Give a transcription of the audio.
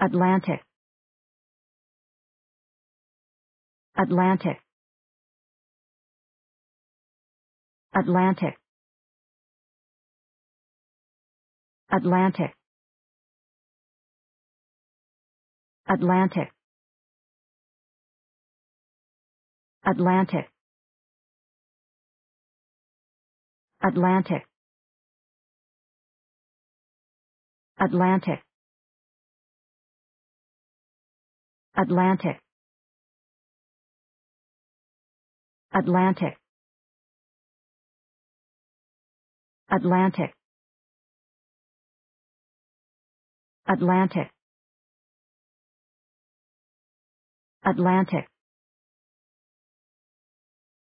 Atlantic Atlantic Atlantic Atlantic Atlantic Atlantic Atlantic Atlantic Atlantic Atlantic Atlantic Atlantic Atlantic